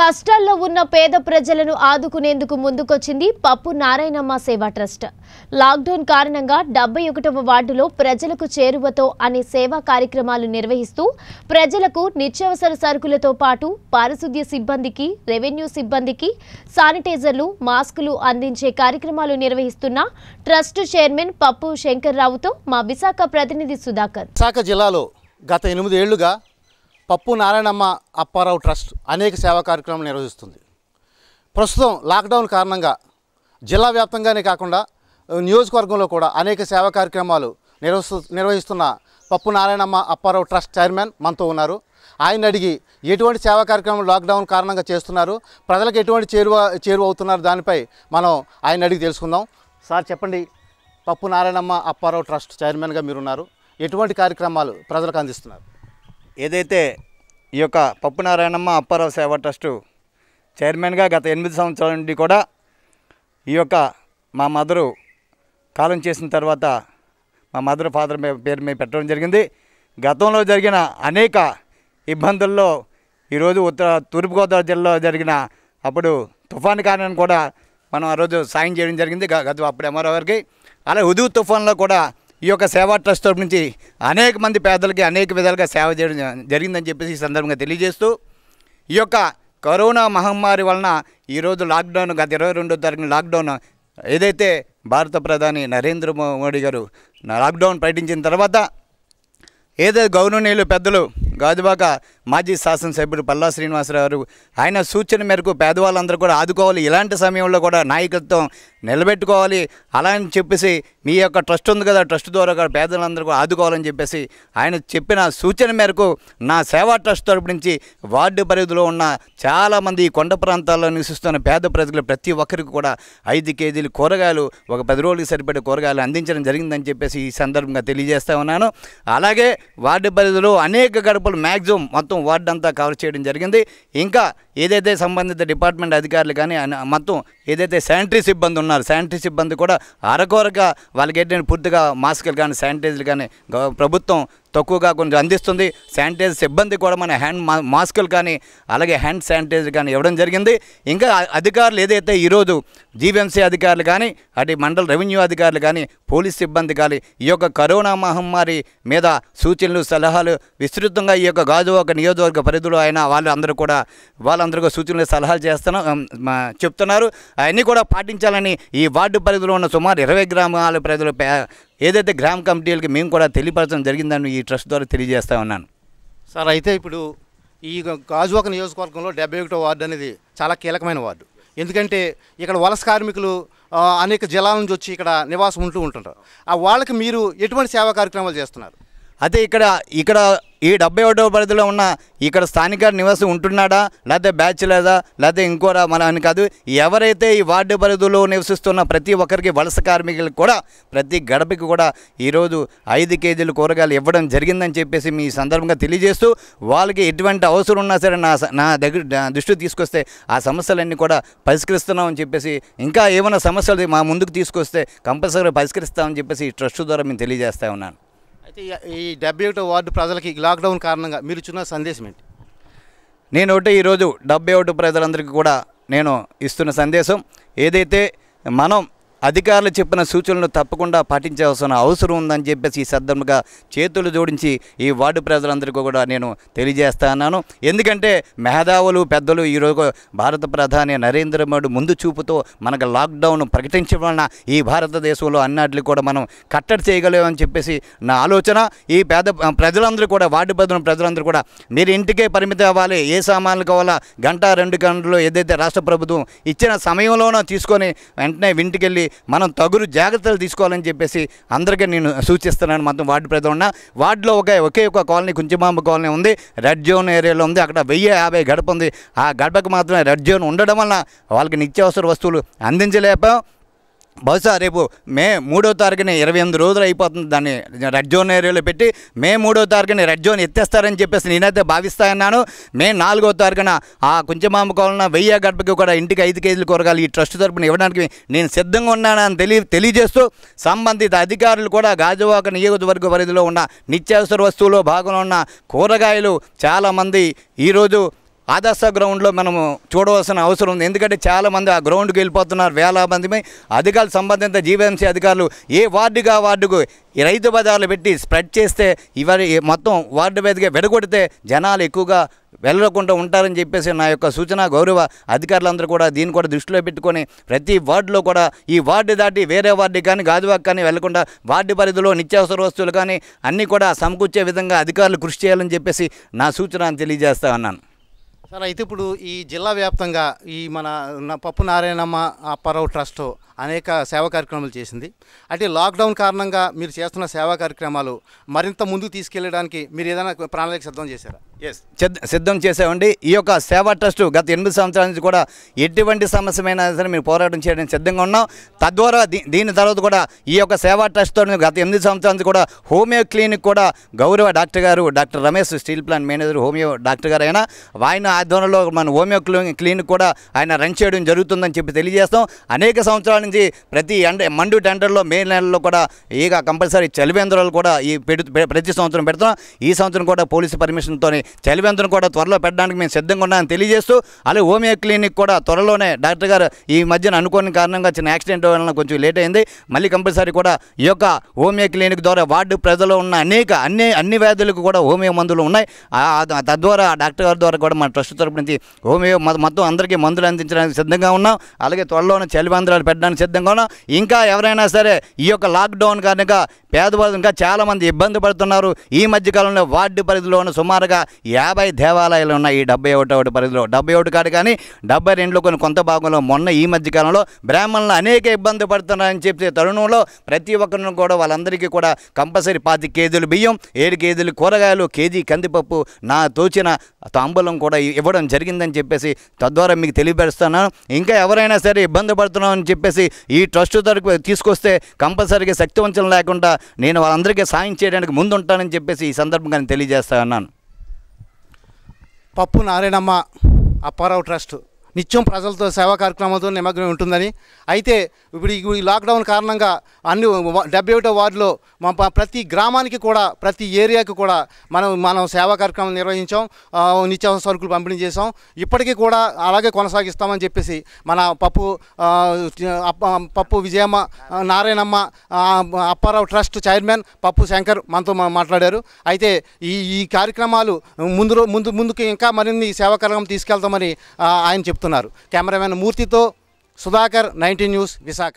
కష్టాల్లో ఉన్న పేద ప్రజలను ఆదుకునేందుకు ముందుకొచ్చింది పప్పు నారాయణమ్మ సేవా ట్రస్ట్ లాక్డౌన్ కారణంగా డెబ్బై ఒకటవ వార్డులో ప్రజలకు చేరువతో అనే సేవా కార్యక్రమాలు నిర్వహిస్తూ ప్రజలకు నిత్యావసర సరుకులతో పాటు పారిశుద్ధ్య సిబ్బందికి రెవెన్యూ సిబ్బందికి శానిటైజర్లు మాస్కులు అందించే కార్యక్రమాలు నిర్వహిస్తున్న ట్రస్ట్ చైర్మన్ పప్పు శంకర్రావుతో మా విశాఖ ప్రతినిధి సుధాకర్ విశాఖ జిల్లాలో గత పప్పు నారాయణమ్మ అప్పారావు ట్రస్ట్ అనేక సేవా కార్యక్రమాలు నిర్వహిస్తుంది ప్రస్తుతం లాక్డౌన్ కారణంగా జిల్లా వ్యాప్తంగానే కాకుండా నియోజకవర్గంలో కూడా అనేక సేవా కార్యక్రమాలు నిర్వహిస్తు నిర్వహిస్తున్న పప్పు నారాయణమ్మ అప్పారావు ట్రస్ట్ చైర్మన్ మనతో ఉన్నారు ఆయన అడిగి ఎటువంటి సేవా కార్యక్రమం లాక్డౌన్ కారణంగా చేస్తున్నారు ప్రజలకు ఎటువంటి చేరువ చేరువ అవుతున్నారు దానిపై మనం ఆయన అడిగి తెలుసుకుందాం సార్ చెప్పండి పప్పు నారాయణమ్మ అప్పారావు ట్రస్ట్ చైర్మన్గా మీరున్నారు ఎటువంటి కార్యక్రమాలు ప్రజలకు అందిస్తున్నారు ఏదైతే ఈ యొక్క పప్పు నారాయణమ్మ అప్పారావు సేవా ట్రస్టు చైర్మన్గా గత ఎనిమిది సంవత్సరాల నుండి కూడా ఈ యొక్క మా మదరు కాలం చేసిన తర్వాత మా మదర్ ఫాదర్ పేరు మేము పెట్టడం జరిగింది గతంలో జరిగిన అనేక ఇబ్బందుల్లో ఈరోజు ఉత్తర తూర్పుగోదావరి జిల్లాలో జరిగిన అప్పుడు తుఫాను కారణం కూడా మనం ఆ రోజు సాయం చేయడం జరిగింది గత అప్పుడు ఎంఆర్ఓ గారికి అలాగే ఉదూ తుఫాన్లో కూడా ఈ యొక్క సేవా ట్రస్ట్ తరపు నుంచి అనేక మంది పేదలకి అనేక విధాలుగా సేవ చేయడం జరిగిందని చెప్పేసి ఈ సందర్భంగా తెలియజేస్తూ ఈ యొక్క కరోనా మహమ్మారి వలన ఈరోజు లాక్డౌన్ గత ఇరవై రెండో తారీఖున లాక్డౌన్ ఏదైతే భారత ప్రధాని నరేంద్ర మోడీ గారు లాక్డౌన్ ప్రకటించిన తర్వాత ఏదైతే గౌరవనీయులు పెద్దలు గాజుబాక మాజీ శాసనసభ్యుడు పల్లా శ్రీనివాసరావు ఆయన సూచన మేరకు పేదవాళ్ళందరూ కూడా ఆదుకోవాలి ఇలాంటి సమయంలో కూడా నాయకత్వం నిలబెట్టుకోవాలి అలా అని చెప్పేసి మీ యొక్క ట్రస్ట్ ఉంది కదా ట్రస్ట్ ద్వారా కూడా పేదలందరూ కూడా ఆదుకోవాలని చెప్పేసి ఆయన చెప్పిన సూచన మేరకు నా సేవా ట్రస్ట్ తరపు నుంచి వార్డు పరిధిలో ఉన్న చాలామంది ఈ కొండ ప్రాంతాల్లో నివసిస్తున్న పేద ప్రజలు ప్రతి ఒక్కరికి కూడా ఐదు కేజీలు కూరగాయలు ఒక పది రోజులకు సరిపడే కూరగాయలు అందించడం జరిగిందని చెప్పేసి ఈ సందర్భంగా తెలియజేస్తా ఉన్నాను అలాగే వార్డు పరిధిలో అనేక గడపలు లోపల మ్యాక్సిమం మొత్తం వార్డ్ అంతా కవర్ చేయడం జరిగింది ఇంకా ఏదైతే సంబంధిత డిపార్ట్మెంట్ అధికారులు కానీ మొత్తం ఏదైతే శానిటరీ సిబ్బంది ఉన్నారు శానిటరీ సిబ్బంది కూడా అరకొరగా వాళ్ళకి ఏంటంటే పూర్తిగా మాస్కులు కానీ శానిటైజర్లు కానీ ప్రభుత్వం తక్కువగా కొంచెం అందిస్తుంది శానిటైజర్ సిబ్బంది కూడా మన హ్యాండ్ మాస్కులు కానీ అలాగే హ్యాండ్ శానిటైజర్ కానీ ఇవ్వడం జరిగింది ఇంకా అధికారులు ఏదైతే ఈరోజు జీవీఎంసీ అధికారులు కానీ అటు మండల రెవెన్యూ అధికారులు కానీ పోలీస్ సిబ్బంది కానీ ఈ యొక్క కరోనా మహమ్మారి మీద సూచనలు సలహాలు విస్తృతంగా ఈ యొక్క గాజు ఒక నియోజకవర్గ పరిధిలో అయినా వాళ్ళు అందరూ కూడా వాళ్ళ అందరికీ సూచనలు సలహాలు చేస్తాను చెప్తున్నారు అవన్నీ కూడా పాటించాలని ఈ వార్డు పరిధిలో ఉన్న సుమారు ఇరవై గ్రామాల ప్రజలు ఏదైతే గ్రామ కమిటీలకి మేము కూడా తెలియపరచడం జరిగిందని ఈ ట్రస్ట్ ద్వారా తెలియజేస్తా ఉన్నాను సార్ అయితే ఇప్పుడు ఈ గాజువాక నియోజకవర్గంలో డెబ్బై ఒకటో వార్డు అనేది చాలా కీలకమైన వార్డు ఎందుకంటే ఇక్కడ వలస కార్మికులు అనేక జిల్లాల నుంచి వచ్చి ఇక్కడ నివాసం ఉంటూ ఉంటుంటారు ఆ వాళ్ళకి మీరు ఎటువంటి సేవా కార్యక్రమాలు చేస్తున్నారు అయితే ఇక్కడ ఇక్కడ ఈ డెబ్బై ఒకటో పరిధిలో ఉన్న ఇక్కడ స్థానిక నివాసి ఉంటున్నాడా లేకపోతే బ్యాచ్ లేదా లేకపోతే ఇంకోరా మన అని కాదు ఎవరైతే ఈ వార్డు పరిధిలో నివసిస్తున్న ప్రతి ఒక్కరికి వలస కార్మికులకు కూడా ప్రతి గడపకి కూడా ఈరోజు ఐదు కేజీలు కూరగాయలు ఇవ్వడం జరిగిందని చెప్పేసి మీ సందర్భంగా తెలియజేస్తూ వాళ్ళకి ఎటువంటి అవసరం ఉన్నా సరే నా నా దగ్గర దృష్టి తీసుకొస్తే ఆ సమస్యలన్నీ కూడా పరిష్కరిస్తున్నామని చెప్పేసి ఇంకా ఏమైనా సమస్యలు మా ముందుకు తీసుకొస్తే కంపల్సరీ పరిష్కరిస్తామని చెప్పేసి ట్రస్ట్ ద్వారా మేము తెలియజేస్తా ఉన్నాను అయితే ఈ డెబ్బై ఒకటో వార్డు ప్రజలకి లాక్డౌన్ కారణంగా మీరు చిన్న సందేశం ఏంటి నేను ఒకటి ఈరోజు డెబ్బై ఒకటి ప్రజలందరికీ కూడా నేను ఇస్తున్న సందేశం ఏదైతే మనం అధికారులు చెప్పిన సూచనలు తప్పకుండా పాటించాల్సిన అవసరం ఉందని చెప్పేసి ఈ సందర్భంగా చేతులు జోడించి ఈ వార్డు ప్రజలందరికీ కూడా నేను తెలియజేస్తాను ఎందుకంటే మేధావులు పెద్దలు ఈరోజు భారత ప్రధాని నరేంద్ర మోడీ ముందు చూపుతో మనకు లాక్డౌన్ ప్రకటించడం వలన ఈ భారతదేశంలో అన్నాటిని కూడా మనం కట్టడి చేయగలేమని చెప్పేసి నా ఆలోచన ఈ పేద ప్రజలందరూ కూడా వార్డు పెద్దలు ప్రజలందరూ కూడా మీరు ఇంటికే పరిమితం అవ్వాలి ఏ సామాన్లు కావాలా గంట రెండు గంటలు ఏదైతే రాష్ట్ర ప్రభుత్వం ఇచ్చిన సమయంలోనో తీసుకొని వెంటనే ఇంటికి వెళ్ళి మనం తగురు జాగ్రత్తలు తీసుకోవాలని చెప్పేసి అందరికీ నేను సూచిస్తున్నాను మొత్తం వార్డు ప్రజలు ఉన్న వార్డులో ఒక ఒకే ఒక కాలనీ కుంచిమాంబ కాలనీ ఉంది రెడ్ జోన్ ఏరియాలో ఉంది అక్కడ వెయ్యి యాభై గడప ఉంది ఆ గడపకు మాత్రమే రెడ్ జోన్ ఉండడం వల్ల వాళ్ళకి నిత్యావసర వస్తువులు అందించలేక బహుశా రేపు మే మూడో తారీఖున ఇరవై ఎనిమిది రోజులు అయిపోతుంది దాన్ని రెడ్ జోన్ ఏరియాలో పెట్టి మే మూడో తారీఖుని రెడ్ జోన్ ఎత్తేస్తారని చెప్పేసి నేనైతే భావిస్తాయన్నాను మే నాలుగో తారీఖున ఆ కుంచమామ కోలన వెయ్యి గడపకి కూడా ఇంటికి ఐదు కేజీలు కూరగాయలు ఈ ట్రస్ట్ తరపున ఇవ్వడానికి నేను సిద్ధంగా ఉన్నానని తెలియ తెలియజేస్తూ సంబంధిత అధికారులు కూడా గాజువాక నియోజకవర్గ పరిధిలో ఉన్న నిత్యావసర వస్తువులో భాగంలో ఉన్న కూరగాయలు చాలామంది ఈరోజు ఆదర్శ గ్రౌండ్లో మనము చూడవలసిన అవసరం ఉంది ఎందుకంటే చాలామంది ఆ గ్రౌండ్కి వెళ్ళిపోతున్నారు వేల మంది అధికారులు సంబంధిత జీవీఎంసీ అధికారులు ఏ వార్డుగా వార్డుకు రైతు బజార్లు పెట్టి స్ప్రెడ్ చేస్తే ఇవరి మొత్తం వార్డు మీదగా విడగొడితే జనాలు ఎక్కువగా వెళ్ళకుండా ఉంటారని చెప్పేసి నా యొక్క సూచన గౌరవ అధికారులందరూ కూడా దీన్ని కూడా దృష్టిలో పెట్టుకొని ప్రతి వార్డులో కూడా ఈ వార్డు దాటి వేరే వార్డు కానీ గాజువాక్ కానీ వెళ్లకుండా వార్డు పరిధిలో నిత్యావసర వస్తువులు కానీ అన్నీ కూడా సమకూర్చే విధంగా అధికారులు కృషి చేయాలని చెప్పేసి నా సూచన తెలియజేస్తా ఉన్నాను సార్ అయితే ఇప్పుడు ఈ జిల్లా వ్యాప్తంగా ఈ మన పప్పు నారాయణమ్మ అప్పారావు ట్రస్ట్ అనేక సేవా కార్యక్రమాలు చేసింది అంటే లాక్డౌన్ కారణంగా మీరు చేస్తున్న సేవా కార్యక్రమాలు మరింత ముందుకు తీసుకెళ్ళడానికి మీరు ఏదైనా ప్రణాళిక సిద్ధం చేశారా ఎస్ సిద్ధం చేసామండి ఈ యొక్క సేవా ట్రస్ట్ గత ఎనిమిది సంవత్సరాల నుంచి కూడా ఎటువంటి సమస్యమైనా సరే మీరు పోరాటం చేయడానికి సిద్ధంగా ఉన్నాం తద్వారా దీని తర్వాత కూడా ఈ యొక్క సేవా ట్రస్ట్తో గత ఎనిమిది సంవత్సరాల నుంచి కూడా హోమియో క్లినిక్ కూడా గౌరవ డాక్టర్ గారు doctor Ramesh steel plant manager homeo doctor గారు అయినా ఆయన ఆధ్వర్యంలో మన హోమియో క్లినిక్ కూడా ఆయన రన్ చేయడం జరుగుతుందని చెప్పి తెలియజేస్తాం అనేక సంవత్సరాల సంబంధించి ప్రతి ఎండ మండు టెండర్లో మే నెలలో కూడా ఈగ కంపల్సరీ చలివేంద్రాలు కూడా ఈ ప్రతి సంవత్సరం పెడుతున్నాం ఈ సంవత్సరం కూడా పోలీసు పర్మిషన్తో చలివేంద్రం కూడా త్వరలో పెట్టడానికి మేము సిద్ధంగా ఉన్నామని తెలియజేస్తూ అలాగే హోమియో క్లినిక్ కూడా త్వరలోనే డాక్టర్ గారు ఈ మధ్యన అనుకోని కారణంగా చిన్న యాక్సిడెంట్ వలన కొంచెం లేట్ అయింది మళ్ళీ కంపల్సరీ కూడా ఈ యొక్క హోమియో క్లినిక్ ద్వారా వార్డు ప్రజలు ఉన్న అనేక అన్ని అన్ని వ్యాధులకు కూడా హోమియో మందులు ఉన్నాయి తద్వారా డాక్టర్ గారి ద్వారా కూడా మన ట్రస్ట్ తరపు నుంచి హోమియో మొత్తం అందరికీ మందులు అందించడానికి సిద్ధంగా ఉన్నాం అలాగే త్వరలోనే చలివేంద్రాలు పెట్టడానికి సిద్ధంగా ఉన్నాం ఇంకా ఎవరైనా సరే ఈ యొక్క లాక్డౌన్ కనుక పేద ఇంకా చాలామంది ఇబ్బంది పడుతున్నారు ఈ మధ్యకాలంలో వార్డు పరిధిలో ఉన్న సుమారుగా యాభై దేవాలయాలు ఉన్నాయి ఈ డెబ్బై ఒకటి ఒకటి పరిధిలో డెబ్బై ఒకటి కాదు కానీ డెబ్బై రెండులో కొన్ని కొంత భాగంలో మొన్న ఈ మధ్యకాలంలో బ్రాహ్మణులు అనేక ఇబ్బంది పడుతున్నారని చెప్పే తరుణంలో ప్రతి ఒక్కరిని కూడా వాళ్ళందరికీ కూడా కంపల్సరీ పాతి కేజీలు బియ్యం ఏడు కేజీలు కూరగాయలు కేజీ కందిపప్పు నా తోచిన తాంబూలం కూడా ఇవ్వడం జరిగిందని చెప్పేసి తద్వారా మీకు తెలియపరుస్తున్నాను ఇంకా ఎవరైనా సరే ఇబ్బంది పడుతున్నామని చెప్పేసి చేసి ఈ ట్రస్ట్ తరపు తీసుకొస్తే కంపల్సరీగా శక్తి లేకుండా నేను వాళ్ళందరికీ సాయం చేయడానికి ముందు ఉంటానని చెప్పేసి ఈ సందర్భంగా తెలియజేస్తా ఉన్నాను పప్పు నారాయణమ్మ అప్పారావు ట్రస్ట్ నిత్యం ప్రజలతో సేవా కార్యక్రమాలతో నిమగ్నం ఉంటుందని అయితే ఇప్పుడు ఈ లాక్డౌన్ కారణంగా అన్ని డెబ్బై ఒకటో వార్డులో మా ప్రతి గ్రామానికి కూడా ప్రతి ఏరియాకి కూడా మనం మనం సేవా కార్యక్రమం నిర్వహించాం నిత్యావసర సరుకులు పంపిణీ చేసాం ఇప్పటికీ కూడా అలాగే కొనసాగిస్తామని చెప్పేసి మన పప్పు పప్పు విజయమ్మ నారాయణమ్మ అప్పారావు ట్రస్ట్ చైర్మన్ పప్పు శంకర్ మనతో మాట్లాడారు అయితే ఈ ఈ కార్యక్రమాలు ముందు ముందు ముందుకు ఇంకా మరిన్ని సేవా కార్యక్రమం తీసుకెళ్తామని ఆయన చెప్పారు చెప్తున్నారు కెమెరామెన్ మూర్తితో సుధాకర్ నైన్టీ న్యూస్ విశాఖ